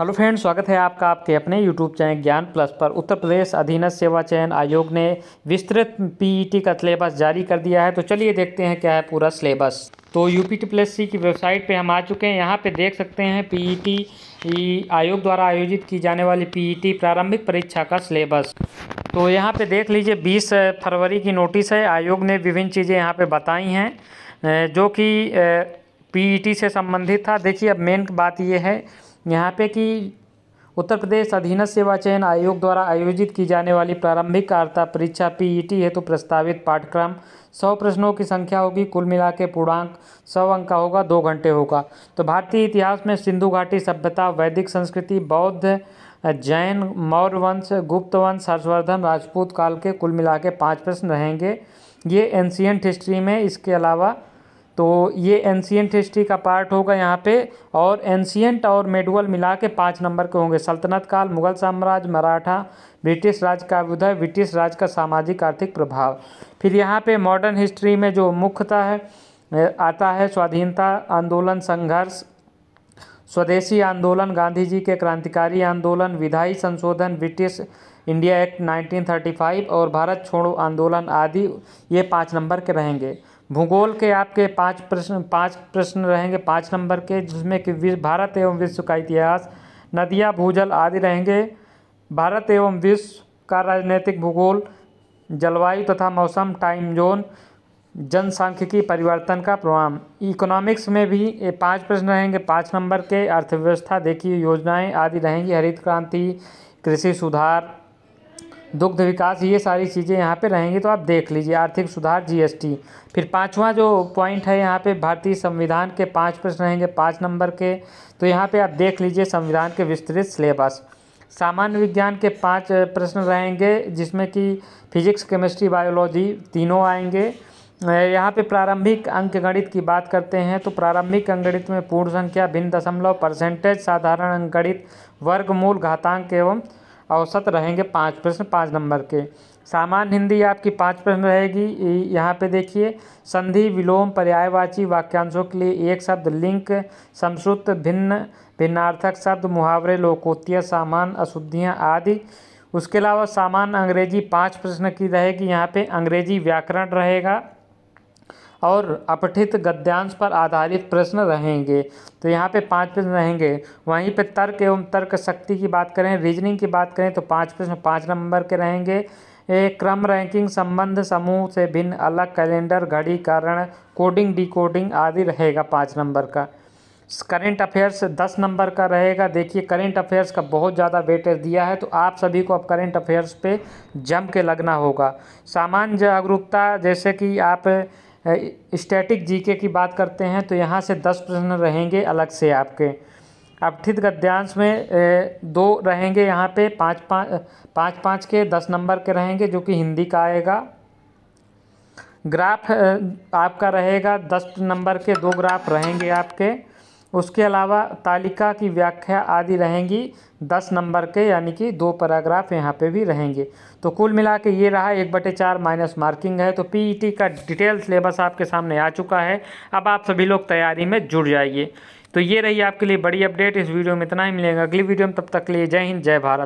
hello friend स्वागत है आपका आपके अपने यूट्यूब चैनल ज्ञान प्लस पर उत्तर प्रदेश अधीनस्थ सेवा चयन आयोग ने विस्तृत पीईटी e का सिलेबस जारी कर दिया है तो चलिए देखते हैं क्या है पूरा सिलेबस तो U P T plus C की वेबसाइट पे हम आ चुके हैं यहाँ पे देख सकते हैं पीईटी e e आयोग द्वारा आयोजित की जाने वाली पी प्रारंभिक परीक्षा का सिलेबस तो यहाँ पर देख लीजिए बीस फरवरी की नोटिस है आयोग ने विभिन्न चीज़ें यहाँ पर बताई हैं जो कि पी से संबंधित था देखिए अब मेन बात ये है यहाँ पे कि उत्तर प्रदेश अधीन सेवा चयन आयोग द्वारा आयोजित की जाने वाली प्रारंभिक आर्ता परीक्षा पीईटी e हेतु तो प्रस्तावित पाठ्यक्रम सौ प्रश्नों की संख्या होगी कुल मिला के पूर्णांक सौ अंक का होगा दो घंटे होगा तो भारतीय इतिहास में सिंधु घाटी सभ्यता वैदिक संस्कृति बौद्ध जैन मौर्य वंश गुप्त वंश हर्षवर्धन राजपूत काल के कुल मिला के पाँच प्रश्न रहेंगे ये एंशियंट हिस्ट्री में इसके अलावा तो ये एनशियंट हिस्ट्री का पार्ट होगा यहाँ पे और एनशियंट और मेडुअल मिला के पाँच नंबर के होंगे सल्तनत काल मुगल साम्राज्य मराठा ब्रिटिश राज का अभ्युदय ब्रिटिश राज का सामाजिक आर्थिक प्रभाव फिर यहाँ पे मॉडर्न हिस्ट्री में जो मुख्यतः है आता है स्वाधीनता आंदोलन संघर्ष स्वदेशी आंदोलन गांधी जी के क्रांतिकारी आंदोलन विधायी संशोधन ब्रिटिश इंडिया एक्ट 1935 और भारत छोड़ो आंदोलन आदि ये पाँच नंबर के रहेंगे भूगोल के आपके पांच प्रश्न पांच प्रश्न रहेंगे पांच नंबर के जिसमें कि विश्व भारत एवं विश्व का इतिहास नदियाँ भूजल आदि रहेंगे भारत एवं विश्व का राजनीतिक भूगोल जलवायु तथा मौसम टाइम जोन जनसांख्यिकी परिवर्तन का प्रभाव इकोनॉमिक्स में भी ये पांच प्रश्न रहेंगे पाँच नंबर के अर्थव्यवस्था देखिए योजनाएं आदि रहेंगी हरित क्रांति कृषि सुधार दुग्ध विकास ये सारी चीज़ें यहाँ पे रहेंगी तो आप देख लीजिए आर्थिक सुधार जीएसटी फिर पांचवा जो पॉइंट है यहाँ पे भारतीय संविधान के पांच प्रश्न रहेंगे पाँच नंबर के तो यहाँ पे आप देख लीजिए संविधान के विस्तृत सिलेबस सामान्य विज्ञान के पाँच प्रश्न रहेंगे जिसमें कि फिजिक्स केमिस्ट्री बायोलॉजी तीनों आएंगे यहाँ पे प्रारंभिक अंकगणित की बात करते हैं तो प्रारंभिक अंकगणित में पूर्ण संख्या भिन्न दशमलव परसेंटेज साधारण अंकगणित वर्गमूल घातांक एवं औसत रहेंगे पाँच प्रश्न पाँच नंबर के सामान्य हिंदी आपकी पाँच प्रश्न रहेगी यहाँ पे देखिए संधि विलोम पर्यायवाची वाक्यांशों के लिए एक शब्द लिंक समश्रुत भिन्न भिन्नार्थक शब्द मुहावरे लोकोत्तीय सामान अशुद्धियाँ आदि उसके अलावा सामान्य अंग्रेजी पाँच प्रश्न की रहेगी यहाँ पे अंग्रेजी व्याकरण रहेगा और अपठित गद्यांश पर आधारित प्रश्न रहेंगे तो यहाँ पे पांच प्रश्न रहेंगे वहीं पे तर्क एवं तर्क शक्ति की बात करें रीजनिंग की बात करें तो पांच प्रश्न पाँच नंबर के रहेंगे ए, क्रम रैंकिंग संबंध समूह से भिन्न अलग कैलेंडर घड़ी कारण कोडिंग डिकोडिंग आदि रहेगा पाँच नंबर का करेंट अफेयर्स दस नंबर का रहेगा देखिए करेंट अफेयर्स का बहुत ज़्यादा वेटेज दिया है तो आप सभी को अब करेंट अफेयर्स पे जम के लगना होगा सामान्य जागरूकता जैसे कि आप स्टैटिक जीके की बात करते हैं तो यहाँ से दस प्रश्न रहेंगे अलग से आपके अपठित गद्यांश में दो रहेंगे यहाँ पे पाँच पाँच पाँच पाँच के दस नंबर के रहेंगे जो कि हिंदी का आएगा ग्राफ आपका रहेगा दस नंबर के दो ग्राफ रहेंगे आपके उसके अलावा तालिका की व्याख्या आदि रहेंगी दस नंबर के यानी कि दो पैराग्राफ यहाँ पे भी रहेंगे तो कुल मिला के ये रहा एक बटे चार माइनस मार्किंग है तो पीईटी e का डिटेल सिलेबस आपके सामने आ चुका है अब आप सभी लोग तैयारी में जुड़ जाइए तो ये रही आपके लिए बड़ी अपडेट इस वीडियो में इतना ही मिलेगा अगली वीडियो में तब तक के लिए जय हिंद जय भारत